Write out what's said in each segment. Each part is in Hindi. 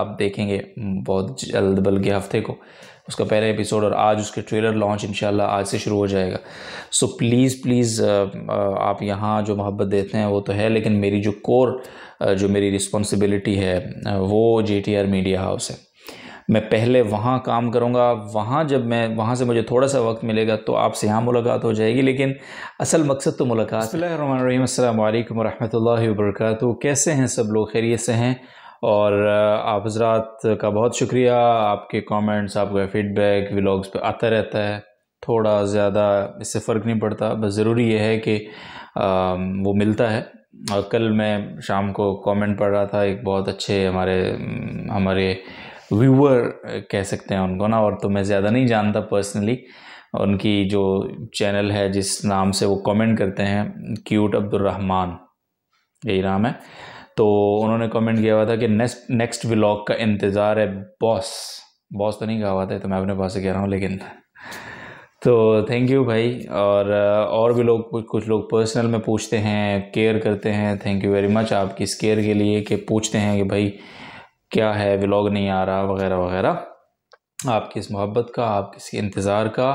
आप देखेंगे बहुत जल्द बल्कि हफ्ते को उसका पहला एपिसोड और आज उसके ट्रेलर लॉन्च इन आज से शुरू हो जाएगा सो प्लीज़ प्लीज़ आप यहाँ जो मोहब्बत देते हैं वो तो है लेकिन मेरी जो कोर जो मेरी रिस्पॉन्सिबिलिटी है वो जे मीडिया हाउस है मैं पहले वहाँ काम करूँगा वहाँ जब मैं वहाँ से मुझे थोड़ा सा वक्त मिलेगा तो आपसे यहाँ मुलाकात हो जाएगी लेकिन असल मकसद तो मुलाकात है वरहमल वर्क कैसे हैं सब लोग खैरियत से हैं और आप हजरात का बहुत शुक्रिया आपके कमेंट्स आपका फीडबैक व्लॉग्स पे आता रहता है थोड़ा ज़्यादा इससे फ़र्क नहीं पड़ता बस ज़रूरी यह है कि आ, वो मिलता है और कल मैं शाम को कमेंट पढ़ रहा था एक बहुत अच्छे हमारे हमारे व्यूअर कह सकते हैं उनको ना और तो मैं ज़्यादा नहीं जानता पर्सनली उनकी जो चैनल है जिस नाम से वो कमेंट करते हैं क्यूट अब्दुलरहमान यही नाम है तो उन्होंने कमेंट किया हुआ था कि नेक्स्ट नेक्स्ट व्लॉग का इंतज़ार है बॉस बॉस तो नहीं कहा हुआ था तो मैं अपने पास से कह रहा हूँ लेकिन तो थैंक यू भाई और uh, और भी लोग कुछ कुछ लोग पर्सनल में पूछते हैं केयर करते हैं थैंक यू वेरी मच आपकी इस केयर के लिए कि पूछते हैं कि भाई क्या है व्लॉग नहीं आ रहा वगैरह वगैरह आपकी इस मोहब्बत का आपके इस इंतज़ार का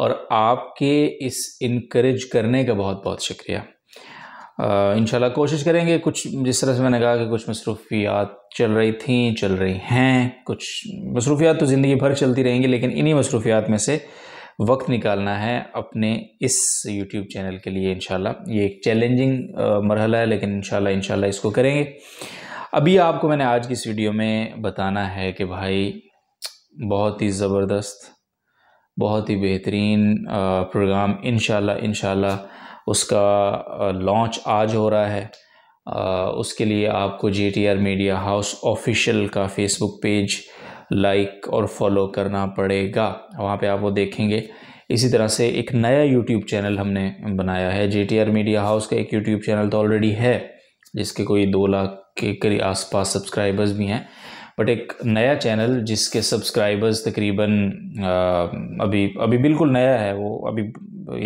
और आपके इस इनक्रेज करने का बहुत बहुत शुक्रिया इन कोशिश करेंगे कुछ जिस तरह से मैंने कहा कि कुछ मसरूफियात चल रही थी चल रही हैं कुछ मसरूफियात तो ज़िंदगी भर चलती रहेंगी लेकिन इन्हीं मसरूफियात में से वक्त निकालना है अपने इस यूट्यूब चैनल के लिए इन ये एक चैलेंजिंग मरहला है लेकिन इन इन इसको करेंगे अभी आपको मैंने आज की इस वीडियो में बताना है कि भाई बहुत ही ज़बरदस्त बहुत ही बेहतरीन प्रोग्राम इन इन उसका लॉन्च आज हो रहा है उसके लिए आपको J T R media house official का फेसबुक पेज लाइक और फॉलो करना पड़ेगा वहाँ पे आप वो देखेंगे इसी तरह से एक नया यूट्यूब चैनल हमने बनाया है J T R media house का एक यूट्यूब चैनल तो ऑलरेडी है जिसके कोई दो लाख के करीब आसपास सब्सक्राइबर्स भी हैं बट एक नया चैनल जिसके सब्सक्राइबर्स तकरीबन अभी अभी बिल्कुल नया है वो अभी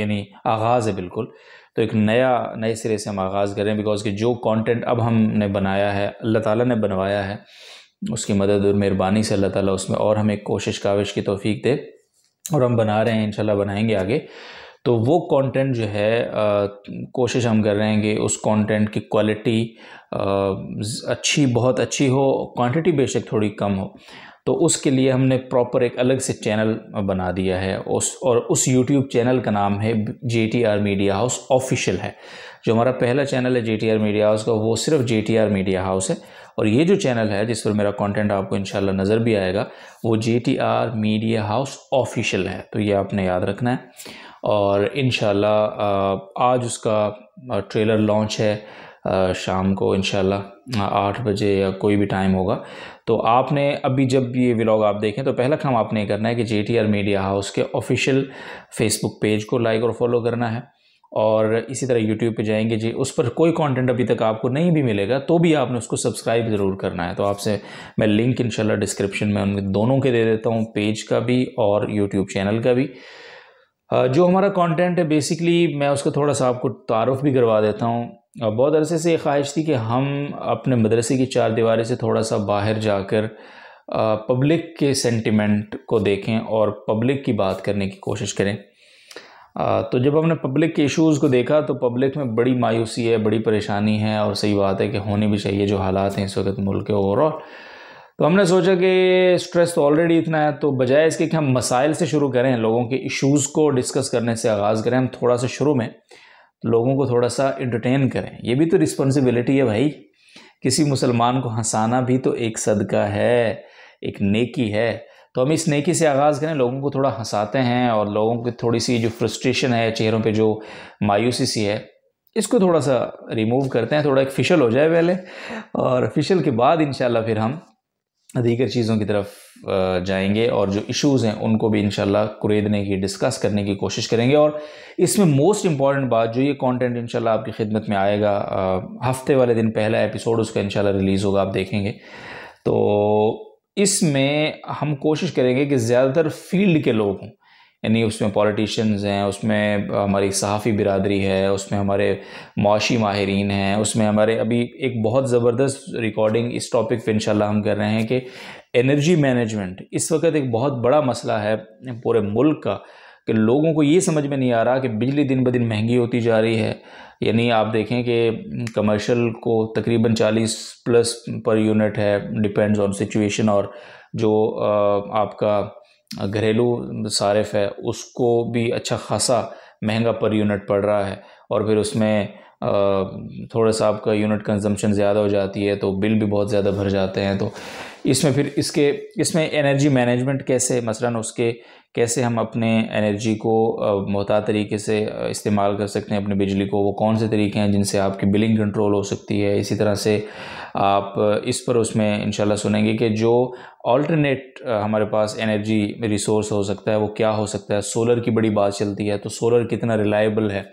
यानी आगाज़ है बिल्कुल तो एक नया नए सिरे से हम आगाज़ करें बिकॉज़ कि जो कंटेंट अब हमने बनाया है अल्लाह ताला ने बनवाया है उसकी मदद और मेहरबानी से अल्लाह ताला उसमें और हमें कोशिश काविश की तोफ़ी दे और हम बना रहे हैं इंशाल्लाह बनाएंगे आगे तो वो कंटेंट जो है आ, कोशिश हम कर रहे हैं कि उस कंटेंट की क्वालिटी आ, अच्छी बहुत अच्छी हो क्वांटिटी बेशक थोड़ी कम हो तो उसके लिए हमने प्रॉपर एक अलग से चैनल बना दिया है उस और उस यूट्यूब चैनल का नाम है J T R media house official है जो हमारा पहला चैनल है J T R media house का वो सिर्फ J T R media house है और ये जो चैनल है जिस पर मेरा कंटेंट आपको इंशाल्लाह नज़र भी आएगा वो J T R media house official है तो ये आपने याद रखना है और इन आज उसका ट्रेलर लॉन्च है शाम को इन आठ बजे या कोई भी टाइम होगा तो आपने अभी जब ये व्लॉग आप देखें तो पहला काम आपने करना है कि J T R media house के ऑफिशियल फेसबुक पेज को लाइक और फॉलो करना है और इसी तरह यूट्यूब पे जाएंगे जी उस पर कोई कंटेंट अभी तक आपको नहीं भी मिलेगा तो भी आपने उसको सब्सक्राइब ज़रूर करना है तो आपसे मैं लिंक इनशाला डिस्क्रिप्शन में उन दोनों के दे देता हूँ पेज का भी और यूट्यूब चैनल का भी जो हमारा कंटेंट है बेसिकली मैं उसका थोड़ा सा आपको तारफ़ भी करवा देता हूँ और बहुत अरसे से ये ख्वाहिश थी कि हम अपने मदरसे की चार दीवारी से थोड़ा सा बाहर जाकर पब्लिक के सेंटिमेंट को देखें और पब्लिक की बात करने की कोशिश करें तो जब हमने पब्लिक के इश्यूज़ को देखा तो पब्लिक में बड़ी मायूसी है बड़ी परेशानी है और सही बात है कि होनी भी चाहिए जो हालात हैं इस वक्त मुल्क के ओवरऑल तो हमने सोचा कि स्ट्रेस तो ऑलरेडी इतना है तो बजाय इसके कि हम मसाइल से शुरू करें लोगों के इश्यूज़ को डिस्कस करने से आगाज़ करें हम थोड़ा सा शुरू में लोगों को थोड़ा सा इंटरटेन करें ये भी तो रिस्पॉन्सिबिलिटी है भाई किसी मुसलमान को हंसाना भी तो एक सदका है एक नेकी है तो हम इस नेकी से आगाज़ करें लोगों को थोड़ा हंसाते हैं और लोगों की थोड़ी सी जो फ्रस्ट्रेशन है चेहरों पे जो मायूसी सी है इसको थोड़ा सा रिमूव करते हैं थोड़ा एक फिशल हो जाए पहले और फिशल के बाद इन फिर हम दीगर चीज़ों की तरफ जाएंगे और जो इश्यूज़ हैं उनको भी इंशाल्लाह कुरेदने की डिस्कस करने की कोशिश करेंगे और इसमें मोस्ट इम्पॉर्टेंट बात जो ये कंटेंट इंशाल्लाह आपकी खिदमत में आएगा हफ्ते वाले दिन पहला एपिसोड उसका इनशाला रिलीज़ होगा आप देखेंगे तो इसमें हम कोशिश करेंगे कि ज़्यादातर फील्ड के लोग हों यानी उसमें पॉलिटिशियंस हैं उसमें हमारी सहाफ़ी बिरादरी है उसमें हमारे मुशी माहरीन हैं उसमें हमारे अभी एक बहुत ज़बरदस्त रिकॉर्डिंग इस टॉपिक पे इनशाला हम कर रहे हैं कि एनर्जी मैनेजमेंट इस वक्त एक बहुत बड़ा मसला है पूरे मुल्क का कि लोगों को ये समझ में नहीं आ रहा कि बिजली दिन ब दिन महंगी होती जा रही है यानी आप देखें कि कमर्शियल को तकरीबन 40 प्लस पर यूनिट है डिपेंड्स ऑन सिचुएशन और जो आपका घरेलू सारिफ़ है उसको भी अच्छा खासा महंगा पर यूनिट पड़ रहा है और फिर उसमें थोड़ा सा आपका यूनिट कंजम्पशन ज़्यादा हो जाती है तो बिल भी बहुत ज़्यादा भर जाते हैं तो इसमें फिर इसके इसमें एनर्जी मैनेजमेंट कैसे मसलन उसके कैसे हम अपने एनर्जी को मोहता तरीके से इस्तेमाल कर सकते हैं अपनी बिजली को वो कौन से तरीके हैं जिनसे आपकी बिलिंग कंट्रोल हो सकती है इसी तरह से आप इस पर उसमें इंशाल्लाह सुनेंगे कि जो ऑल्टरनेट हमारे पास एनर्जी रिसोर्स हो सकता है वो क्या हो सकता है सोलर की बड़ी बात चलती है तो सोलर कितना रिलायबल है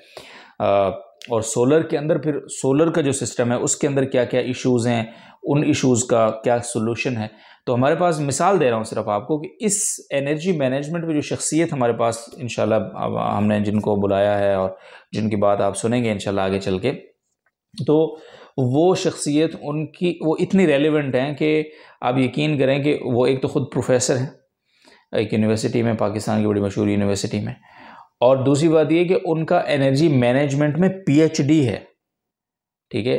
और सोलर के अंदर फिर सोलर का जो सिस्टम है उसके अंदर क्या क्या इश्यूज़ हैं उन इश्यूज़ का क्या सोल्यूशन है तो हमारे पास मिसाल दे रहा हूँ सिर्फ आपको कि इस एनर्जी मैनेजमेंट में जो शख्सियत हमारे पास इन हमने जिनको बुलाया है और जिनकी बात आप सुनेंगे इन आगे चल के तो वो शख्सियत उनकी वो इतनी रेलिवेंट हैं कि आप यकीन करें कि वो एक तो ख़ुद प्रोफेसर हैं एक यूनिवर्सिटी में पाकिस्तान की बड़ी मशहूर यूनिवर्सिटी में और दूसरी बात ये कि उनका एनर्जी मैनेजमेंट में पीएचडी है ठीक है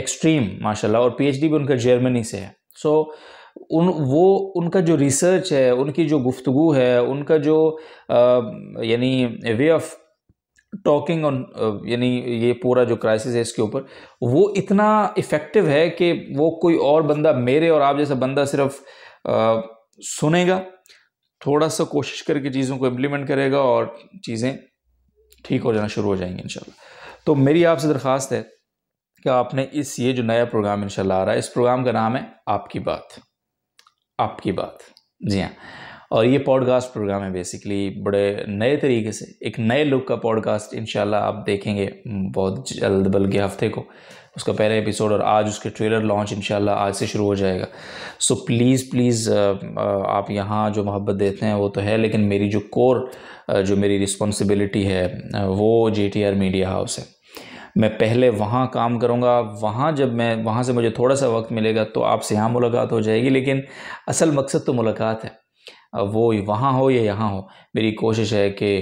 एक्सट्रीम माशाल्लाह और पीएचडी भी उनका जर्मनी से है सो उन वो उनका जो रिसर्च है उनकी जो गुफ्तगु है उनका जो यानी वे ऑफ टॉकिंग ऑन यानी ये पूरा जो क्राइसिस है इसके ऊपर वो इतना इफ़ेक्टिव है कि वो कोई और बंदा मेरे और आप जैसा बंदा सिर्फ आ, सुनेगा थोड़ा सा कोशिश करके चीज़ों को इम्प्लीमेंट करेगा और चीज़ें ठीक हो जाना शुरू हो जाएंगी इन तो मेरी आपसे दरख्वास्त है कि आपने इस ये जो नया प्रोग्राम इन आ रहा है इस प्रोग्राम का नाम है आपकी बात आपकी बात जी हाँ और ये पॉडकास्ट प्रोग्राम है बेसिकली बड़े नए तरीके से एक नए लुक का पॉडकास्ट इन आप देखेंगे बहुत जल्द बल्कि हफ्ते को उसका पहला एपिसोड और आज उसके ट्रेलर लॉन्च इन आज से शुरू हो जाएगा सो प्लीज़ प्लीज़ आप यहाँ जो मोहब्बत देते हैं वो तो है लेकिन मेरी जो कोर uh, जो मेरी रिस्पॉन्सिबिलिटी है uh, वो जे मीडिया हाउस है मैं पहले वहाँ काम करूँगा वहाँ जब मैं वहाँ से मुझे थोड़ा सा वक्त मिलेगा तो आपसे यहाँ मुलाकात हो जाएगी लेकिन असल मकसद तो मुलाकात है वो वहाँ हो या यहाँ हो मेरी कोशिश है कि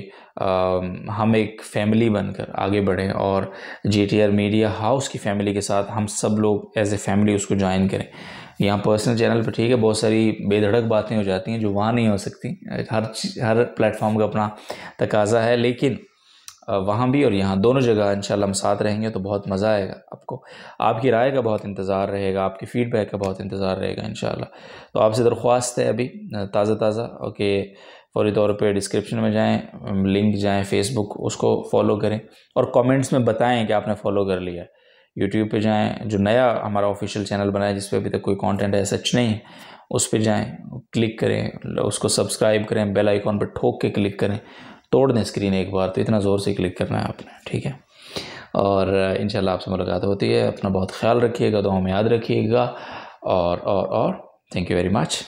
हम एक फैमिली बनकर आगे बढ़ें और J T R media house की फैमिली के साथ हम सब लोग एज ए फैमिली उसको ज्वाइन करें यहाँ पर्सनल चैनल पर ठीक है बहुत सारी बेधड़क बातें हो जाती हैं जो वहाँ नहीं हो सकती हर हर प्लेटफॉर्म का अपना तकाजा है लेकिन वहाँ भी और यहाँ दोनों जगह इन हम साथ रहेंगे तो बहुत मज़ा आएगा आपको आपकी राय का बहुत इंतज़ार रहेगा आपके फीडबैक का बहुत इंतज़ार रहेगा इन तो आपसे दरख्वास्त है अभी ताज़ा ताज़ा ओके फौरी तौर पे डिस्क्रिप्शन में जाएं लिंक जाएं फेसबुक उसको फॉलो करें और कमेंट्स में बताएं कि आपने फॉलो कर लिया है यूट्यूब पे जाएं जो नया हमारा ऑफिशियल चैनल बना है जिस पर अभी तक कोई कंटेंट है सच नहीं है उस पर जाएं क्लिक करें उसको सब्सक्राइब करें बेल आइकॉन पर ठोक के क्लिक करें तोड़ दें स्क्रीन एक बार तो इतना ज़ोर से क्लिक करना है आपने ठीक है और इन आपसे मुलाकात होती है अपना बहुत ख्याल रखिएगा दो हमें याद रखिएगा और और और थैंक यू वेरी मच